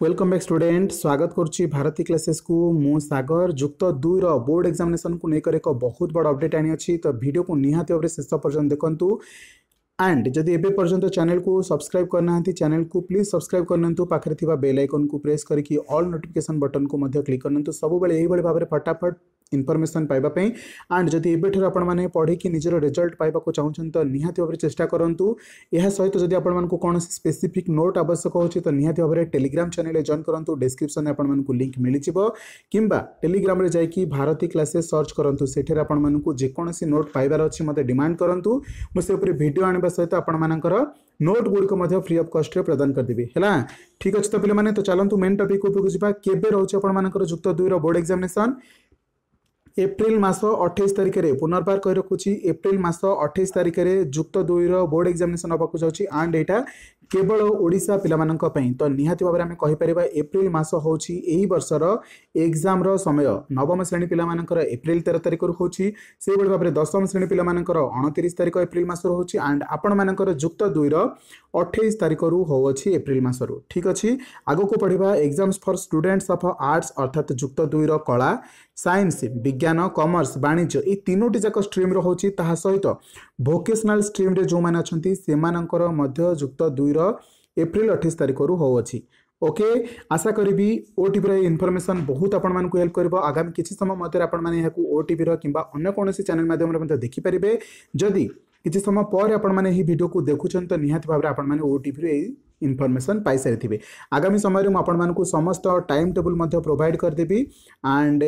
welcome back student স্বাগত করছি Bharati classes কু মু সাগর যুক্ত দুইর বোর্ড এক্সামিনেসন কু নেইকর এক বহুত বড় অপডেট আনিছি তো ভিডিও কু নিহাতি ভাবে শেষ পর্যন্ত দেখন্তু আন্ড যদি এবে পর্যন্ত চ্যানেল কু সবসক্রাইব করনাহান্তি চ্যানেল কু প্লিজ সবসক্রাইব করনান্তু পাখরে থিবা বেল আইকন কু প্রেস করিকি অল নোটিফিকেশন বটন কু মধ্য ক্লিক করনান্তু সবুবেলে এইভাবে ভাবে ফটাফট इनफर्मेसन पाइबा एंड जदि एबिठ आपने पढ़ी निजर रिजल्ट पाइबा को चाहूँ तो निहत भाव में चेस्टा करूँ यह सहित जदि आपको कौन स्पेसीफिक नोट आवश्यक हो निहत भाव टेलीग्राम चेल जॉन करूँ डिस्क्रिप्सन आपको लिंक मिलजि कि टेलीग्राम जाकि भारती क्लासेस सर्च करूँ से आपको नोट पाइबार अच्छे मतलब डिमाण करूँ मुझे भिडियो आने सहित आपर नोट गुड़ी फ्री अफ कस्ट प्रदान करदेवि है ठीक अच्छे तो पे तो चलो मेन टपिक जाए रोचर जुक्त दुईर बोर्ड एक्जामेसन ଏପ୍ରିଲ ମାସ ଅଠେଇଶ ତାରିଖରେ ପୁନର୍ବାର କହି ରଖୁଛି ଏପ୍ରିଲ ମାସ ଅଠେଇଶ ତାରିଖରେ ଯୁକ୍ତ ଦୁଇର ବୋର୍ଡ଼ ଏକ୍ଜାମିନେସନ୍ ହେବାକୁ ଯାଉଛି ଆଣ୍ଡ ଏଇଟା କେବଳ ଓଡ଼ିଶା ପିଲାମାନଙ୍କ ପାଇଁ ତ ନିହାତି ଭାବରେ ଆମେ କହିପାରିବା ଏପ୍ରିଲ ମାସ ହେଉଛି ଏହି ବର୍ଷର ଏକ୍ଜାମ୍ର ସମୟ ନବମ ଶ୍ରେଣୀ ପିଲାମାନଙ୍କର ଏପ୍ରିଲ ତେର ତାରିଖରୁ ହେଉଛି ସେହିଭଳି ଭାବରେ ଦଶମ ଶ୍ରେଣୀ ପିଲାମାନଙ୍କର ଅଣତିରିଶ ତାରିଖ ଏପ୍ରିଲ ମାସରୁ ହେଉଛି ଆଣ୍ଡ ଆପଣମାନଙ୍କର ଯୁକ୍ତ ଦୁଇର ଅଠେଇଶ ତାରିଖରୁ ହେଉଅଛି ଏପ୍ରିଲ ମାସରୁ ଠିକ୍ ଅଛି ଆଗକୁ ପଢ଼ିବା exams for students of arts ଅର୍ଥାତ୍ ଯୁକ୍ତ ଦୁଇର କଳା ସାଇନ୍ସ ବିଜ୍ଞାନ କମର୍ସ ବାଣିଜ୍ୟ ଏଇ ତିନୋଟି ଯାକ ଷ୍ଟ୍ରିମ୍ର ହେଉଛି ତାହା ସହିତ ଭୋକେସନାଲ୍ ଷ୍ଟ୍ରିମ୍ରେ ଯେଉଁମାନେ ଅଛନ୍ତି ସେମାନଙ୍କର ମଧ୍ୟ ଯୁକ୍ତ ଦୁଇର दुईर एप्रिल अठाई तारिखर होके okay, आशा करी ओ टीर यह इनफर्मेसन बहुत आपण हेल्प कर आगामी किसी समय मध्य आपको ओ टीर कि चेल मध्यम देखिपारे जदि किसी समय पर आपड़ को देखुन तो निहत भाव में आपने इनफर्मेसन पाइसारी आगामी समय मुझक समस्त टाइम टेबुल प्रोभाइड करदेवि एंड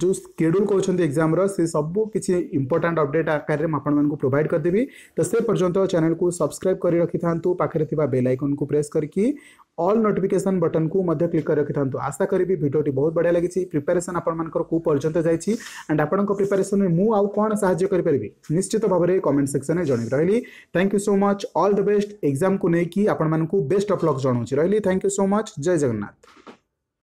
जो स्केड्यूल कौन एक्जाम से सब किसी इंपोर्टाट अपडेट आकार में आपको प्रोभाइड करदेवि तो से पर्यटन चैनल को सब्सक्राइब कर रखि था पाखे बेल आइकन को प्रेस करके ଅଲ୍ ନୋଟିଫିକେସନ୍ ବଟନ୍କୁ ମଧ୍ୟ କ୍ଲିକ୍ କରି ରଖିଥାନ୍ତୁ ଆଶା କରିବି ଭିଡ଼ିଓଟି ବହୁତ ବଢ଼ିଆ ଲାଗିଛି ପ୍ରିପାରେସନ୍ ଆପଣମାନଙ୍କର କେଉଁ ପର୍ଯ୍ୟନ୍ତ ଯାଇଛି ଆଣ୍ଡ ଆପଣଙ୍କ ପ୍ରିପାରେସନ୍ରେ ମୁଁ ଆଉ କ'ଣ ସାହାଯ୍ୟ କରିପାରିବି ନିଶ୍ଚିତ ଭାବରେ କମେଣ୍ଟ ସେକ୍ସନ୍ରେ ଜଣେଇ ରହିଲି thank you so much all the best ଏକ୍ଜାମ୍କୁ ନେଇକି ଆପଣମାନଙ୍କୁ ବେଷ୍ଟ ଅଫ୍ ଲକ୍ ଜଣାଉଛି ରହିଲି ଥ୍ୟାଙ୍କ ୟୁ ସୋ ମଚ୍ ଜୟ ଜଗନ୍ନାଥ